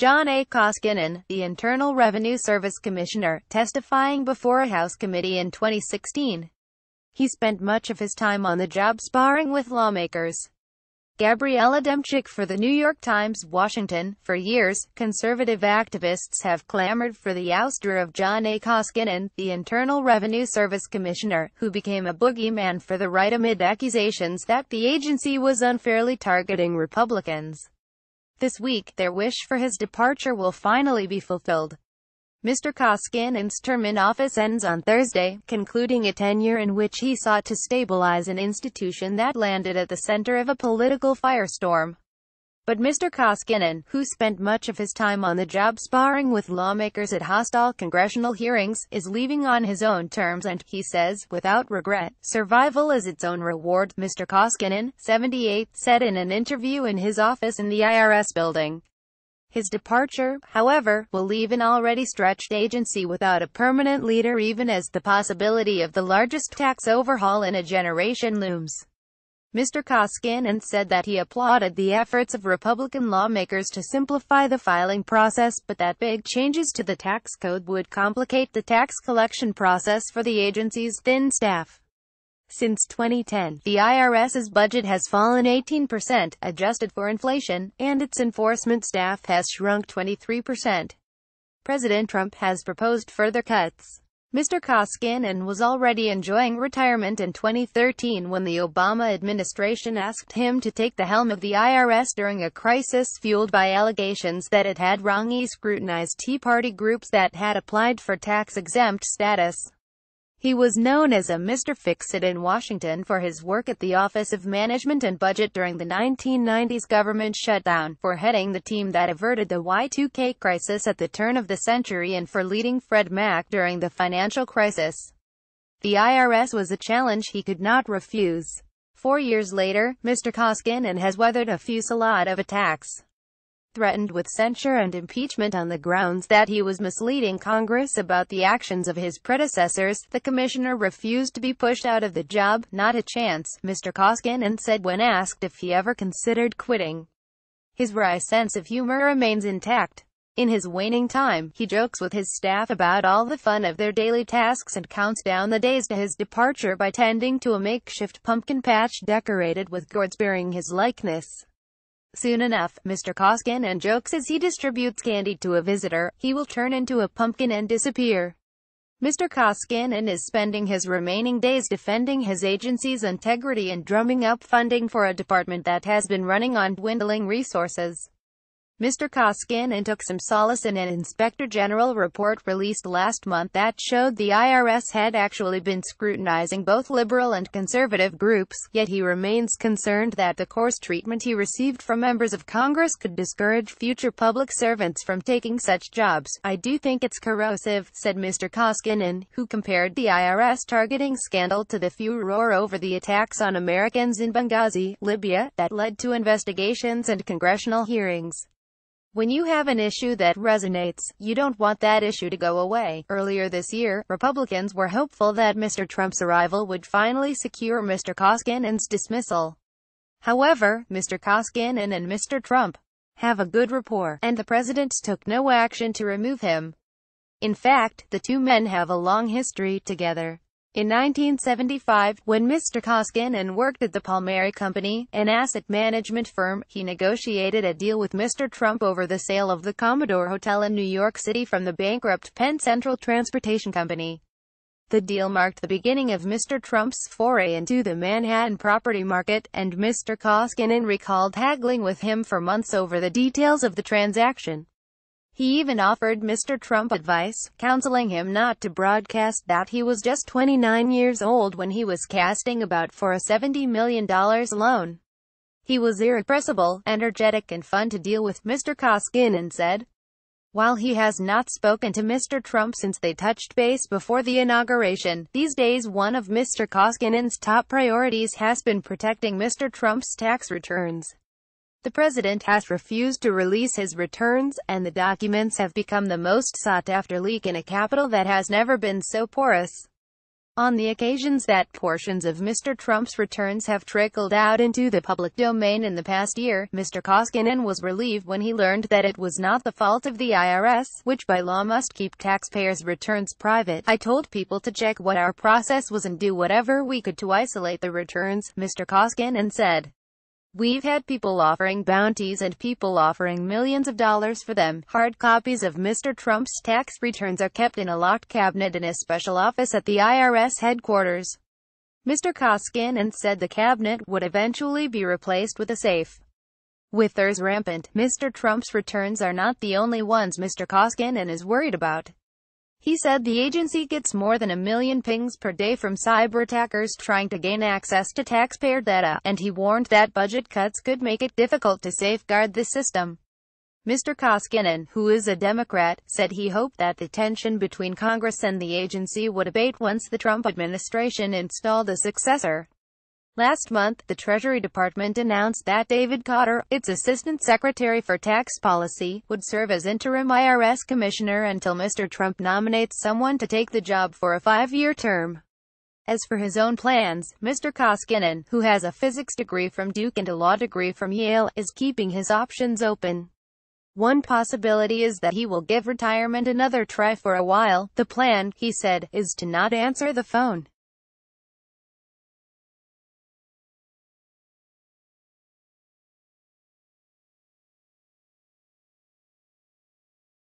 John A. Koskinen, the Internal Revenue Service Commissioner, testifying before a House committee in 2016. He spent much of his time on the job sparring with lawmakers. Gabriella Demchik for The New York Times, Washington. For years, conservative activists have clamored for the ouster of John A. Koskinen, the Internal Revenue Service Commissioner, who became a boogeyman for the right amid accusations that the agency was unfairly targeting Republicans. This week, their wish for his departure will finally be fulfilled. Mr. Koskinen's term in office ends on Thursday, concluding a tenure in which he sought to stabilize an institution that landed at the center of a political firestorm. But Mr. Koskinen, who spent much of his time on the job sparring with lawmakers at hostile congressional hearings, is leaving on his own terms and, he says, without regret, survival is its own reward, Mr. Koskinen, 78, said in an interview in his office in the IRS building. His departure, however, will leave an already stretched agency without a permanent leader even as the possibility of the largest tax overhaul in a generation looms. Mr. Koskin and said that he applauded the efforts of Republican lawmakers to simplify the filing process, but that big changes to the tax code would complicate the tax collection process for the agency's thin staff. Since 2010, the IRS's budget has fallen 18%, adjusted for inflation, and its enforcement staff has shrunk 23%. President Trump has proposed further cuts. Mr. Koskinen was already enjoying retirement in 2013 when the Obama administration asked him to take the helm of the IRS during a crisis fueled by allegations that it had wrongly scrutinized Tea Party groups that had applied for tax-exempt status. He was known as a Mr. Fix-It in Washington for his work at the Office of Management and Budget during the 1990s government shutdown, for heading the team that averted the Y2K crisis at the turn of the century and for leading Fred Mac during the financial crisis. The IRS was a challenge he could not refuse. Four years later, Mr. Koskin and has weathered a fusillade of attacks threatened with censure and impeachment on the grounds that he was misleading Congress about the actions of his predecessors. The commissioner refused to be pushed out of the job, not a chance, Mr. Koskinen said when asked if he ever considered quitting. His wry sense of humor remains intact. In his waning time, he jokes with his staff about all the fun of their daily tasks and counts down the days to his departure by tending to a makeshift pumpkin patch decorated with gourds bearing his likeness. Soon enough, Mr. Koskin and jokes as he distributes candy to a visitor, he will turn into a pumpkin and disappear. Mr. Koskinen and is spending his remaining days defending his agency's integrity and drumming up funding for a department that has been running on dwindling resources. Mr. Koskin and took some solace in an Inspector General report released last month that showed the IRS had actually been scrutinizing both liberal and conservative groups, yet he remains concerned that the coarse treatment he received from members of Congress could discourage future public servants from taking such jobs. I do think it's corrosive, said Mr. Koskinen, who compared the IRS targeting scandal to the furor over the attacks on Americans in Benghazi, Libya, that led to investigations and congressional hearings. When you have an issue that resonates, you don't want that issue to go away. Earlier this year, Republicans were hopeful that Mr. Trump's arrival would finally secure Mr. Koskinen's dismissal. However, Mr. Koskinen and Mr. Trump have a good rapport, and the president took no action to remove him. In fact, the two men have a long history together. In 1975, when Mr. Koskinen worked at the Palmieri Company, an asset management firm, he negotiated a deal with Mr. Trump over the sale of the Commodore Hotel in New York City from the bankrupt Penn Central Transportation Company. The deal marked the beginning of Mr. Trump's foray into the Manhattan property market, and Mr. Koskinen recalled haggling with him for months over the details of the transaction. He even offered Mr. Trump advice, counseling him not to broadcast that he was just 29 years old when he was casting about for a $70 million loan. He was irrepressible, energetic and fun to deal with, Mr. Koskin and said. While he has not spoken to Mr. Trump since they touched base before the inauguration, these days one of Mr. Koskinen's top priorities has been protecting Mr. Trump's tax returns. The president has refused to release his returns, and the documents have become the most sought-after leak in a capital that has never been so porous. On the occasions that portions of Mr. Trump's returns have trickled out into the public domain in the past year, Mr. Koskinen was relieved when he learned that it was not the fault of the IRS, which by law must keep taxpayers' returns private. I told people to check what our process was and do whatever we could to isolate the returns, Mr. Koskinen said. We've had people offering bounties and people offering millions of dollars for them. Hard copies of Mr. Trump's tax returns are kept in a locked cabinet in a special office at the IRS headquarters. Mr. Koskin and said the cabinet would eventually be replaced with a safe. With theirs rampant, Mr. Trump's returns are not the only ones Mr. Koskinen and is worried about. He said the agency gets more than a million pings per day from cyberattackers trying to gain access to taxpayer data, and he warned that budget cuts could make it difficult to safeguard the system. Mr. Koskinen, who is a Democrat, said he hoped that the tension between Congress and the agency would abate once the Trump administration installed a successor. Last month, the Treasury Department announced that David Cotter, its Assistant Secretary for Tax Policy, would serve as interim IRS commissioner until Mr. Trump nominates someone to take the job for a five-year term. As for his own plans, Mr. Koskinen, who has a physics degree from Duke and a law degree from Yale, is keeping his options open. One possibility is that he will give retirement another try for a while. The plan, he said, is to not answer the phone.